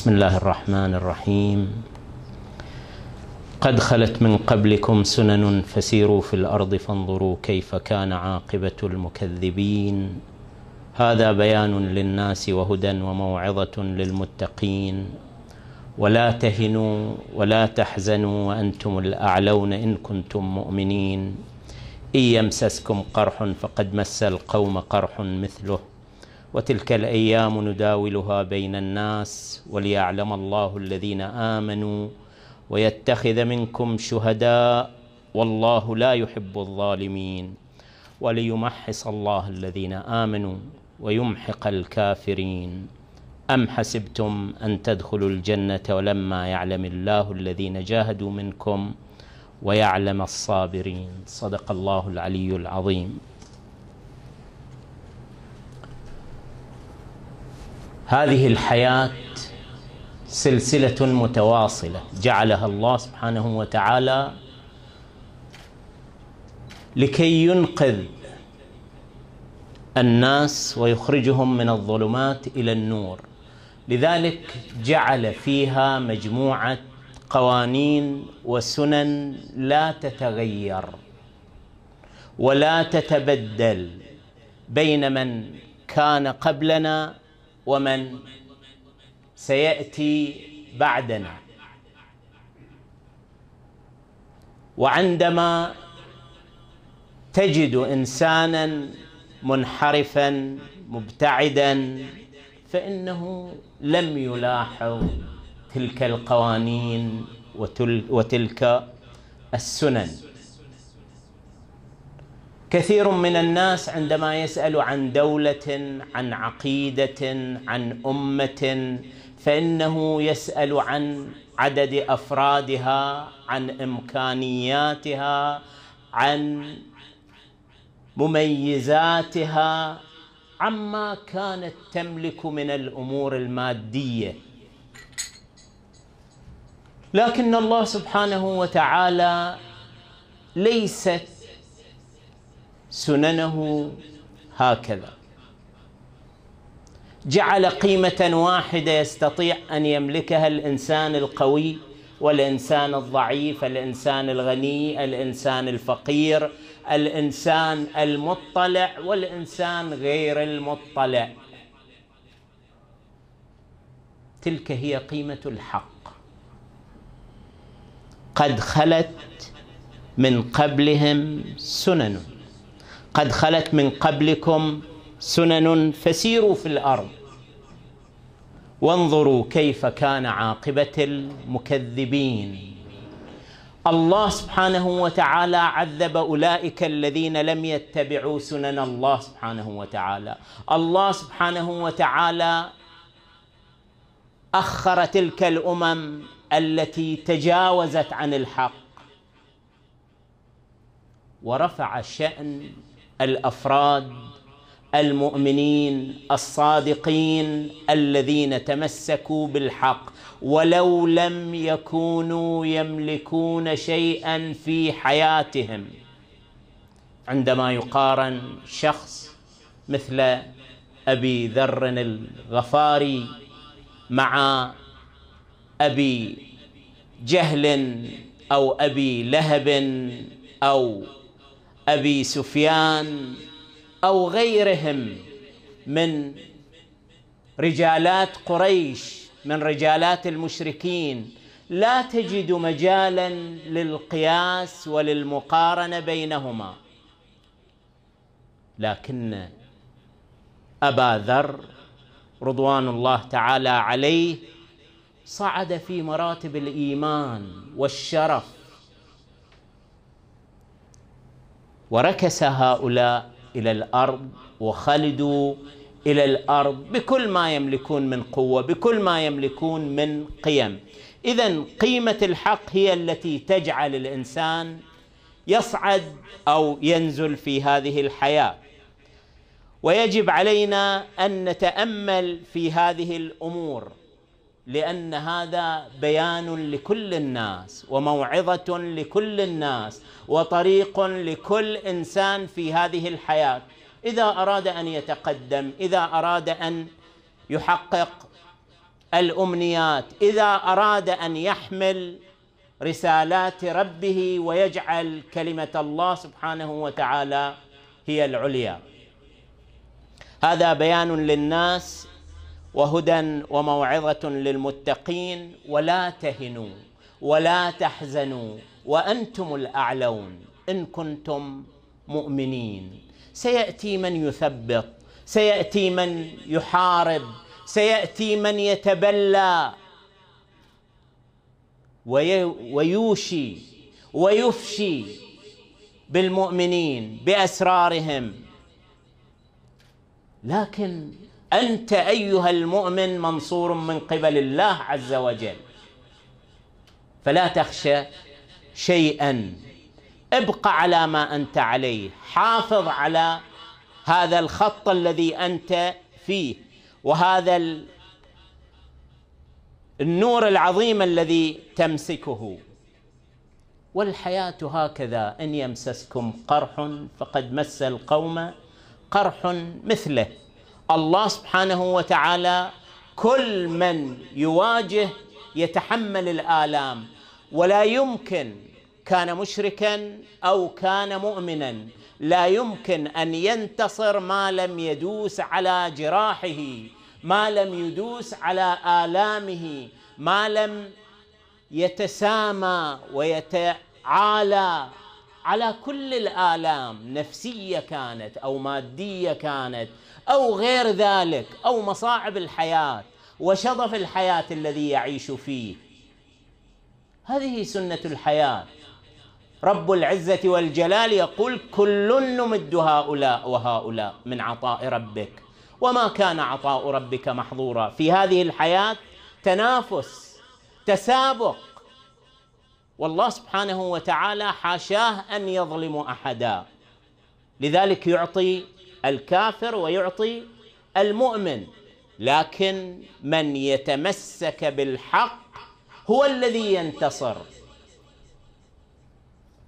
بسم الله الرحمن الرحيم قد خلت من قبلكم سنن فسيروا في الارض فانظروا كيف كان عاقبه المكذبين هذا بيان للناس وهدى وموعظه للمتقين ولا تهنوا ولا تحزنوا وانتم الاعلون ان كنتم مؤمنين ان يمسسكم قرح فقد مس القوم قرح مثله وتلك الايام نداولها بين الناس وليعلم الله الذين امنوا ويتخذ منكم شهداء والله لا يحب الظالمين وليمحص الله الذين امنوا ويمحق الكافرين ام حسبتم ان تدخلوا الجنه ولما يعلم الله الذين جاهدوا منكم ويعلم الصابرين صدق الله العلي العظيم هذه الحياة سلسلة متواصلة جعلها الله سبحانه وتعالى لكي ينقذ الناس ويخرجهم من الظلمات إلى النور لذلك جعل فيها مجموعة قوانين وسنن لا تتغير ولا تتبدل بين من كان قبلنا ومن سياتي بعدنا وعندما تجد انسانا منحرفا مبتعدا فانه لم يلاحظ تلك القوانين وتلك السنن كثير من الناس عندما يسال عن دوله عن عقيده عن امه فانه يسال عن عدد افرادها عن امكانياتها عن مميزاتها عما كانت تملك من الامور الماديه لكن الله سبحانه وتعالى ليست سننه هكذا جعل قيمة واحدة يستطيع أن يملكها الإنسان القوي والإنسان الضعيف الإنسان الغني الإنسان الفقير الإنسان المطلع والإنسان غير المطلع تلك هي قيمة الحق قد خلت من قبلهم سنن قد خلت من قبلكم سنن فسيروا في الارض وانظروا كيف كان عاقبه المكذبين الله سبحانه وتعالى عذب اولئك الذين لم يتبعوا سنن الله سبحانه وتعالى الله سبحانه وتعالى اخر تلك الامم التي تجاوزت عن الحق ورفع شان الافراد المؤمنين الصادقين الذين تمسكوا بالحق ولو لم يكونوا يملكون شيئا في حياتهم عندما يقارن شخص مثل ابي ذر الغفاري مع ابي جهل او ابي لهب او ابي سفيان او غيرهم من رجالات قريش من رجالات المشركين لا تجد مجالا للقياس وللمقارنه بينهما لكن ابا ذر رضوان الله تعالى عليه صعد في مراتب الايمان والشرف وركس هؤلاء الى الارض وخلدوا الى الارض بكل ما يملكون من قوه بكل ما يملكون من قيم اذا قيمه الحق هي التي تجعل الانسان يصعد او ينزل في هذه الحياه ويجب علينا ان نتامل في هذه الامور لأن هذا بيان لكل الناس وموعظة لكل الناس وطريق لكل إنسان في هذه الحياة إذا أراد أن يتقدم إذا أراد أن يحقق الأمنيات إذا أراد أن يحمل رسالات ربه ويجعل كلمة الله سبحانه وتعالى هي العليا هذا بيان للناس وهدى وموعظه للمتقين ولا تهنوا ولا تحزنوا وانتم الاعلون ان كنتم مؤمنين سياتي من يثبط سياتي من يحارب سياتي من يتبلى ويوشي ويفشي بالمؤمنين باسرارهم لكن انت ايها المؤمن منصور من قبل الله عز وجل فلا تخشى شيئا ابق على ما انت عليه حافظ على هذا الخط الذي انت فيه وهذا النور العظيم الذي تمسكه والحياه هكذا ان يمسسكم قرح فقد مس القوم قرح مثله الله سبحانه وتعالى كل من يواجه يتحمل الآلام ولا يمكن كان مشركا أو كان مؤمنا لا يمكن أن ينتصر ما لم يدوس على جراحه ما لم يدوس على آلامه ما لم يتسامى ويتعالى على كل الآلام نفسية كانت أو مادية كانت او غير ذلك او مصاعب الحياه وشظف الحياه الذي يعيش فيه هذه سنه الحياه رب العزه والجلال يقول كل نمد هؤلاء وهؤلاء من عطاء ربك وما كان عطاء ربك محظورا في هذه الحياه تنافس تسابق والله سبحانه وتعالى حاشاه ان يظلم احدا لذلك يعطي الكافر ويعطي المؤمن لكن من يتمسك بالحق هو الذي ينتصر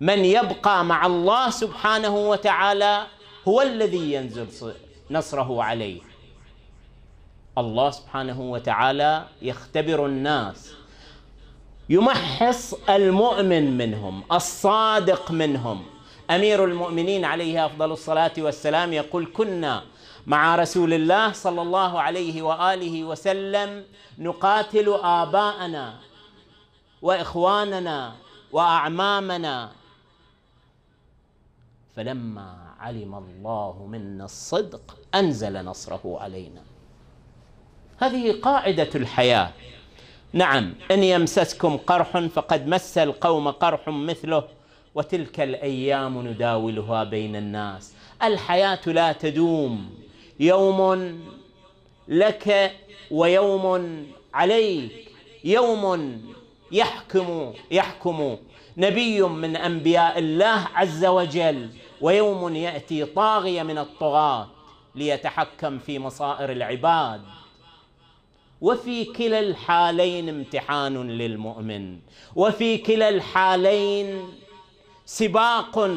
من يبقى مع الله سبحانه وتعالى هو الذي ينزل نصره عليه الله سبحانه وتعالى يختبر الناس يمحص المؤمن منهم الصادق منهم امير المؤمنين عليه افضل الصلاه والسلام يقول كنا مع رسول الله صلى الله عليه واله وسلم نقاتل اباءنا واخواننا واعمامنا فلما علم الله منا الصدق انزل نصره علينا هذه قاعده الحياه نعم ان يمسسكم قرح فقد مس القوم قرح مثله وتلك الايام نداولها بين الناس الحياه لا تدوم يوم لك ويوم عليك يوم يحكم يحكم نبي من انبياء الله عز وجل ويوم ياتي طاغيه من الطغاه ليتحكم في مصائر العباد وفي كلا الحالين امتحان للمؤمن وفي كلا الحالين سباق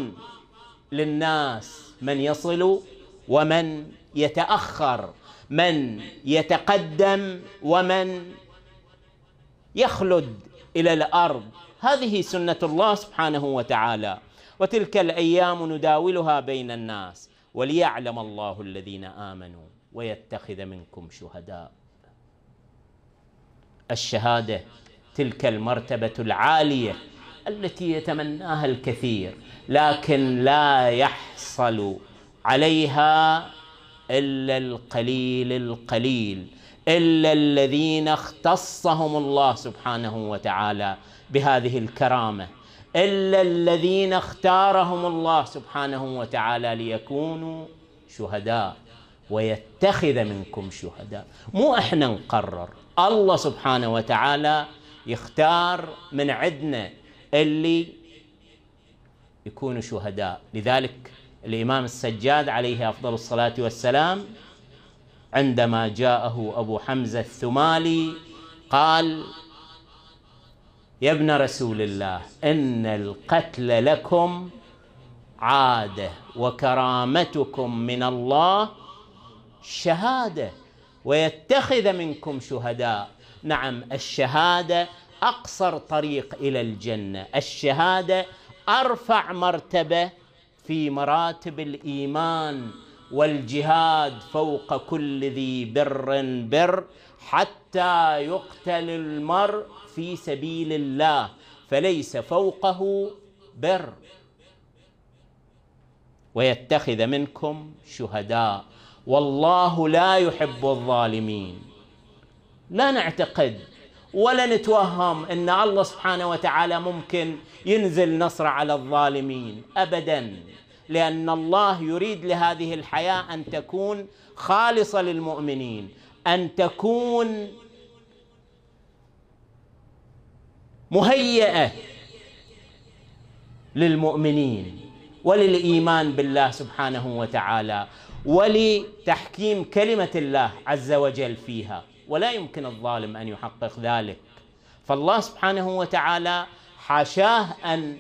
للناس من يصل ومن يتاخر من يتقدم ومن يخلد الى الارض هذه سنه الله سبحانه وتعالى وتلك الايام نداولها بين الناس وليعلم الله الذين امنوا ويتخذ منكم شهداء الشهاده تلك المرتبه العاليه التي يتمناها الكثير لكن لا يحصل عليها الا القليل القليل الا الذين اختصهم الله سبحانه وتعالى بهذه الكرامه الا الذين اختارهم الله سبحانه وتعالى ليكونوا شهداء ويتخذ منكم شهداء مو احنا نقرر الله سبحانه وتعالى يختار من عندنا اللي يكونوا شهداء لذلك الإمام السجاد عليه أفضل الصلاة والسلام عندما جاءه أبو حمزة الثمالي قال يا ابن رسول الله إن القتل لكم عادة وكرامتكم من الله شهادة ويتخذ منكم شهداء نعم الشهادة اقصر طريق الى الجنه الشهاده ارفع مرتبه في مراتب الايمان والجهاد فوق كل ذي بر بر حتى يقتل المرء في سبيل الله فليس فوقه بر ويتخذ منكم شهداء والله لا يحب الظالمين لا نعتقد ولا نتوهم ان الله سبحانه وتعالى ممكن ينزل نصر على الظالمين ابدا لان الله يريد لهذه الحياه ان تكون خالصه للمؤمنين ان تكون مهيئه للمؤمنين وللايمان بالله سبحانه وتعالى ولتحكيم كلمه الله عز وجل فيها ولا يمكن الظالم ان يحقق ذلك فالله سبحانه وتعالى حاشاه ان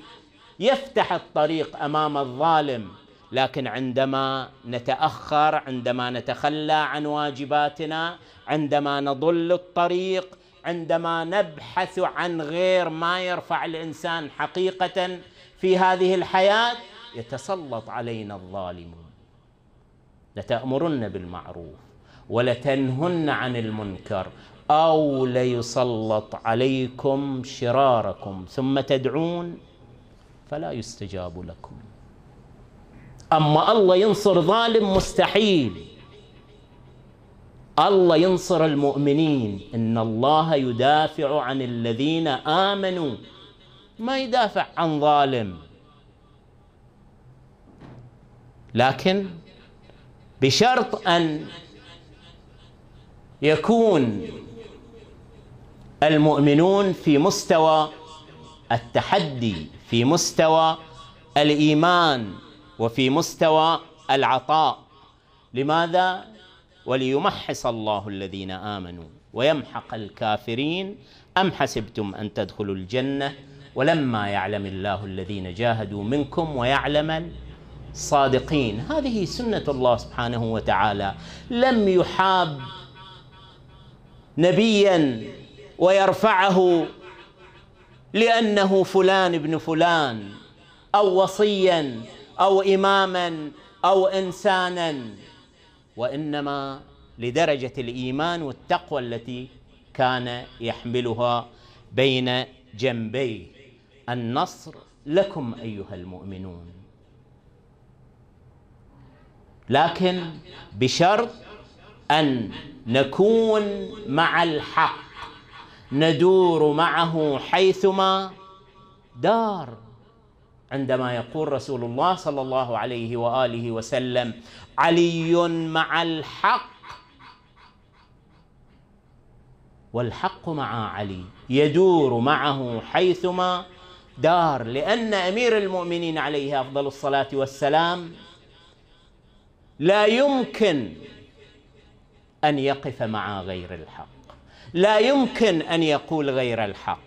يفتح الطريق امام الظالم لكن عندما نتاخر عندما نتخلى عن واجباتنا عندما نضل الطريق عندما نبحث عن غير ما يرفع الانسان حقيقه في هذه الحياه يتسلط علينا الظالمون لتامرن بالمعروف ولتنهن عن المنكر أو ليسلط عليكم شراركم ثم تدعون فلا يستجاب لكم أما الله ينصر ظالم مستحيل الله ينصر المؤمنين إن الله يدافع عن الذين آمنوا ما يدافع عن ظالم لكن بشرط أن يكون المؤمنون في مستوى التحدي في مستوى الايمان وفي مستوى العطاء لماذا وليمحص الله الذين امنوا ويمحق الكافرين ام حسبتم ان تدخلوا الجنه ولما يعلم الله الذين جاهدوا منكم ويعلم الصادقين هذه سنه الله سبحانه وتعالى لم يحاب نبيا ويرفعه لانه فلان ابن فلان او وصيا او اماما او انسانا وانما لدرجه الايمان والتقوى التي كان يحملها بين جنبيه النصر لكم ايها المؤمنون لكن بشرط ان نكون مع الحق ندور معه حيثما دار عندما يقول رسول الله صلى الله عليه واله وسلم علي مع الحق والحق مع علي يدور معه حيثما دار لان امير المؤمنين عليه افضل الصلاه والسلام لا يمكن ان يقف مع غير الحق لا يمكن ان يقول غير الحق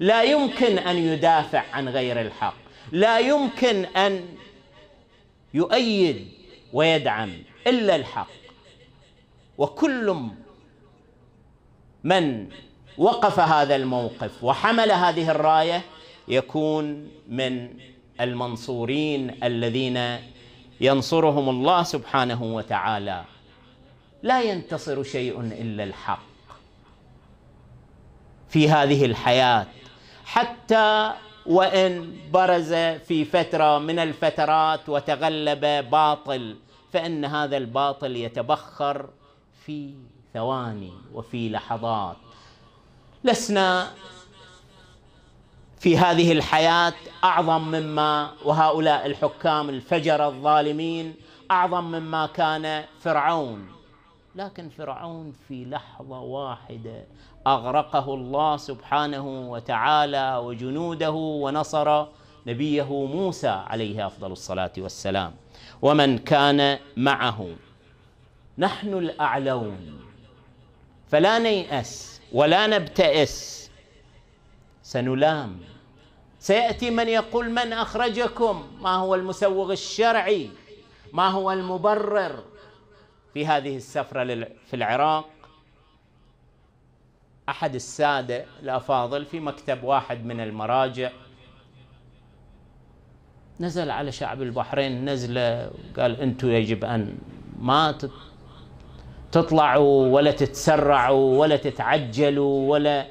لا يمكن ان يدافع عن غير الحق لا يمكن ان يؤيد ويدعم الا الحق وكل من وقف هذا الموقف وحمل هذه الرايه يكون من المنصورين الذين ينصرهم الله سبحانه وتعالى لا ينتصر شيء الا الحق في هذه الحياه حتى وان برز في فتره من الفترات وتغلب باطل فان هذا الباطل يتبخر في ثواني وفي لحظات لسنا في هذه الحياه اعظم مما وهؤلاء الحكام الفجر الظالمين اعظم مما كان فرعون لكن فرعون في لحظة واحدة أغرقه الله سبحانه وتعالى وجنوده ونصر نبيه موسى عليه أفضل الصلاة والسلام ومن كان معه نحن الأعلون فلا نيأس ولا نبتئس سنلام سيأتي من يقول من أخرجكم ما هو المسوغ الشرعي ما هو المبرر في هذه السفرة في العراق أحد السادة الأفاضل في مكتب واحد من المراجع نزل على شعب البحرين نزلة وقال أنتم يجب أن ما تطلعوا ولا تتسرعوا ولا تتعجلوا ولا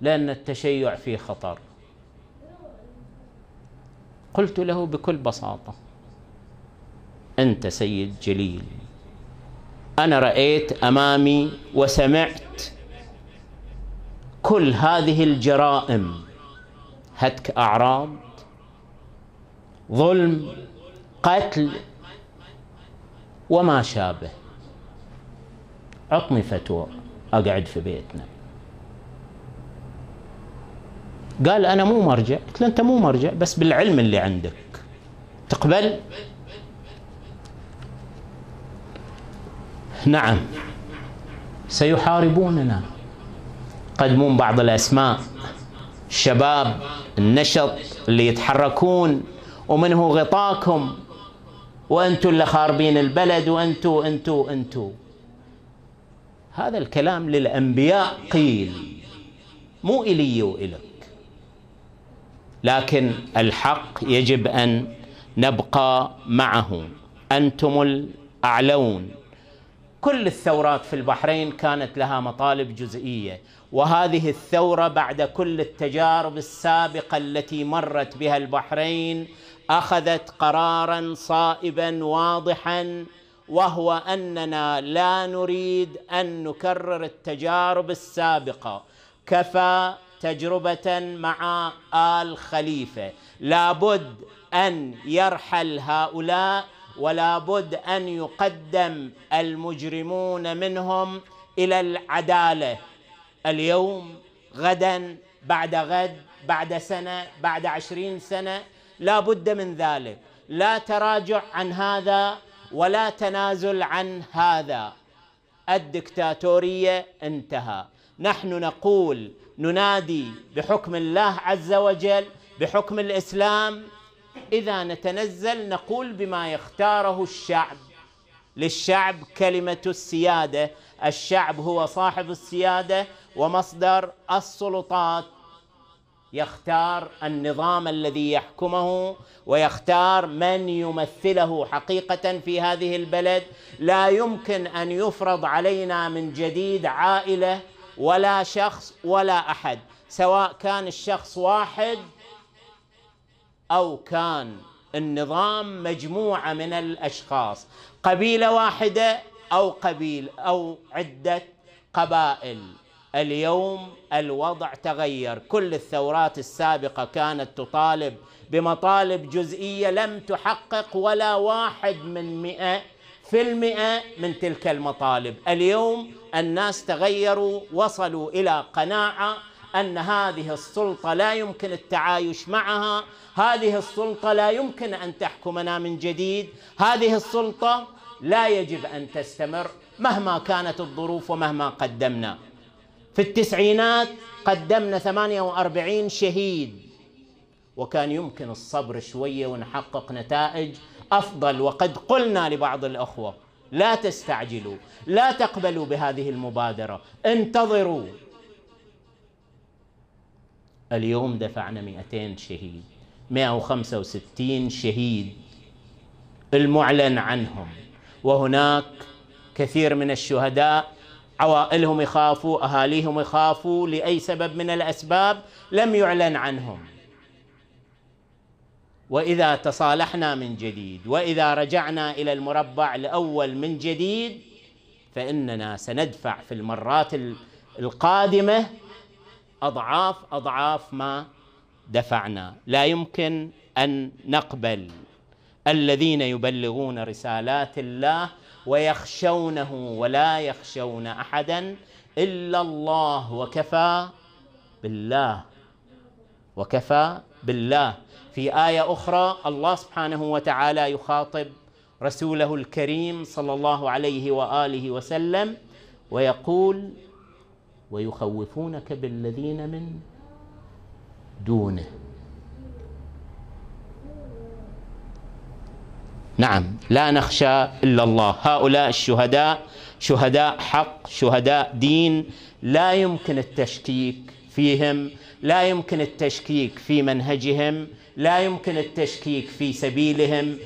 لأن التشيع فيه خطر قلت له بكل بساطة أنت سيد جليل أنا رأيت أمامي وسمعت كل هذه الجرائم هتك أعراض ظلم قتل وما شابه عطني فتوى أقعد في بيتنا قال أنا مو مرجع قلت له أنت مو مرجع بس بالعلم اللي عندك تقبل نعم سيحاربوننا يقدمون بعض الأسماء الشباب النشط اللي يتحركون ومنه غطاكم وأنتوا اللي خاربين البلد وأنتوا أنتوا أنتوا هذا الكلام للأنبياء قيل مو إلي وإلك لكن الحق يجب أن نبقى معه أنتم الأعلون كل الثورات في البحرين كانت لها مطالب جزئيه وهذه الثوره بعد كل التجارب السابقه التي مرت بها البحرين اخذت قرارا صائبا واضحا وهو اننا لا نريد ان نكرر التجارب السابقه كفى تجربه مع ال خليفه لابد ان يرحل هؤلاء ولا بد ان يقدم المجرمون منهم الى العداله اليوم غدا بعد غد بعد سنه بعد عشرين سنه لا بد من ذلك لا تراجع عن هذا ولا تنازل عن هذا الدكتاتوريه انتهى نحن نقول ننادي بحكم الله عز وجل بحكم الاسلام اذا نتنزل نقول بما يختاره الشعب للشعب كلمه السياده الشعب هو صاحب السياده ومصدر السلطات يختار النظام الذي يحكمه ويختار من يمثله حقيقه في هذه البلد لا يمكن ان يفرض علينا من جديد عائله ولا شخص ولا احد سواء كان الشخص واحد أو كان النظام مجموعة من الأشخاص قبيلة واحدة أو قبيل أو عدة قبائل اليوم الوضع تغير كل الثورات السابقة كانت تطالب بمطالب جزئية لم تحقق ولا واحد من مئة في المئة من تلك المطالب اليوم الناس تغيروا وصلوا إلى قناعة ان هذه السلطه لا يمكن التعايش معها، هذه السلطه لا يمكن ان تحكمنا من جديد، هذه السلطه لا يجب ان تستمر مهما كانت الظروف ومهما قدمنا. في التسعينات قدمنا 48 شهيد وكان يمكن الصبر شويه ونحقق نتائج افضل وقد قلنا لبعض الاخوه لا تستعجلوا لا تقبلوا بهذه المبادره انتظروا اليوم دفعنا 200 شهيد 165 شهيد المعلن عنهم وهناك كثير من الشهداء عوائلهم يخافوا اهاليهم يخافوا لاي سبب من الاسباب لم يعلن عنهم واذا تصالحنا من جديد واذا رجعنا الى المربع الاول من جديد فاننا سندفع في المرات القادمه اضعاف اضعاف ما دفعنا لا يمكن ان نقبل الذين يبلغون رسالات الله ويخشونه ولا يخشون احدا الا الله وكفى بالله وكفى بالله في ايه اخرى الله سبحانه وتعالى يخاطب رسوله الكريم صلى الله عليه واله وسلم ويقول ويخوفونك بالذين من دونه نعم لا نخشى الا الله هؤلاء الشهداء شهداء حق شهداء دين لا يمكن التشكيك فيهم لا يمكن التشكيك في منهجهم لا يمكن التشكيك في سبيلهم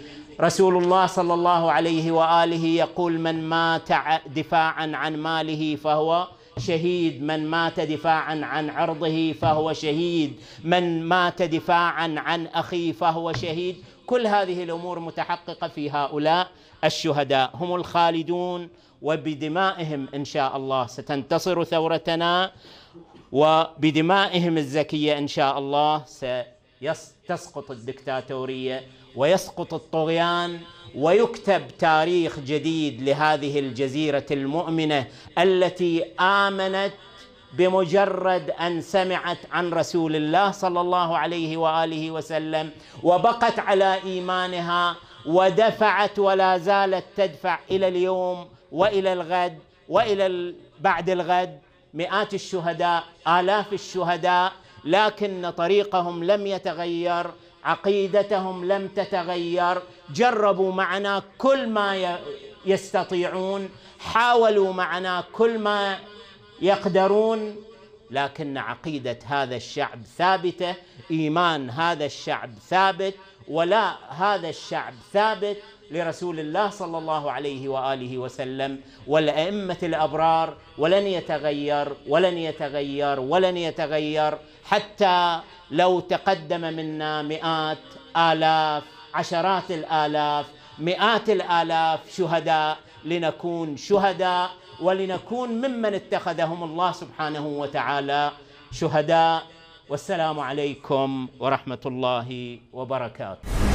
رسول الله صلى الله عليه واله يقول من مات دفاعا عن ماله فهو شهيد من مات دفاعا عن عرضه فهو شهيد من مات دفاعا عن اخيه فهو شهيد كل هذه الامور متحققه في هؤلاء الشهداء هم الخالدون وبدمائهم ان شاء الله ستنتصر ثورتنا وبدمائهم الزكيه ان شاء الله سيسقط الدكتاتوريه ويسقط الطغيان ويكتب تاريخ جديد لهذه الجزيره المؤمنه التي امنت بمجرد ان سمعت عن رسول الله صلى الله عليه واله وسلم وبقت على ايمانها ودفعت ولا زالت تدفع الى اليوم والى الغد والى بعد الغد مئات الشهداء الاف الشهداء لكن طريقهم لم يتغير عقيدتهم لم تتغير جربوا معنا كل ما يستطيعون حاولوا معنا كل ما يقدرون لكن عقيده هذا الشعب ثابته ايمان هذا الشعب ثابت ولا هذا الشعب ثابت لرسول الله صلى الله عليه واله وسلم والائمه الابرار ولن يتغير ولن يتغير ولن يتغير حتى لو تقدم منا مئات آلاف عشرات الآلاف مئات الآلاف شهداء لنكون شهداء ولنكون ممن اتخذهم الله سبحانه وتعالى شهداء والسلام عليكم ورحمة الله وبركاته